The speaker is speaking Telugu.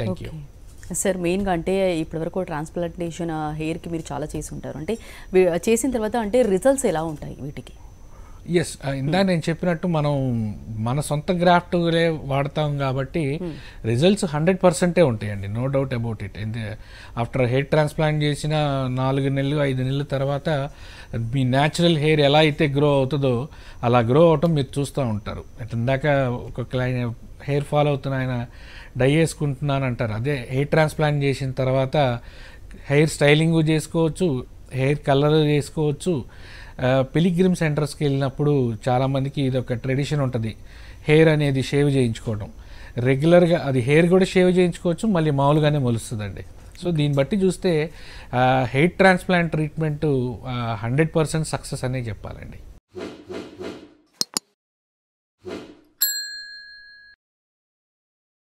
థ్యాంక్ యూ సార్ మెయిన్గా అంటే ఇప్పటివరకు ట్రాన్స్ప్లాంటేషన్ హెయిర్కి మీరు చాలా చేసి ఉంటారు అంటే చేసిన తర్వాత అంటే రిజల్ట్స్ ఎలా ఉంటాయి వీటికి ఎస్ ఇందా hmm. నేను చెప్పినట్టు మనం మన సొంత గ్రాఫ్ట్లే వాడతాం కాబట్టి రిజల్ట్స్ హండ్రెడ్ పర్సెంటే ఉంటాయండి no doubt about it after hair transplant చేసిన నాలుగు నెలలు ఐదు నెలల తర్వాత మీ న్యాచురల్ హెయిర్ ఎలా అయితే గ్రో అవుతుందో అలా గ్రో అవటం మీరు చూస్తూ ఉంటారు ఇందాక ఒక క్లైన్ హెయిర్ ఫాల్ అవుతున్న ఆయన డై వేసుకుంటున్నాను అంటారు అదే హెయిర్ ట్రాన్స్ప్లాంట్ చేసిన తర్వాత హెయిర్ స్టైలింగ్ చేసుకోవచ్చు హెయిర్ కలర్ చేసుకోవచ్చు పిలిగ్రిమ్ సెంటర్స్కి వెళ్ళినప్పుడు చాలామందికి ఇది ఒక ట్రెడిషన్ ఉంటుంది హెయిర్ అనేది షేవ్ చేయించుకోవడం రెగ్యులర్గా అది హెయిర్ కూడా షేవ్ చేయించుకోవచ్చు మళ్ళీ మామూలుగానే మొలుస్తుందండి సో దీన్ని బట్టి చూస్తే hair transplant treatment hundred percent success అనే చెప్పాలండి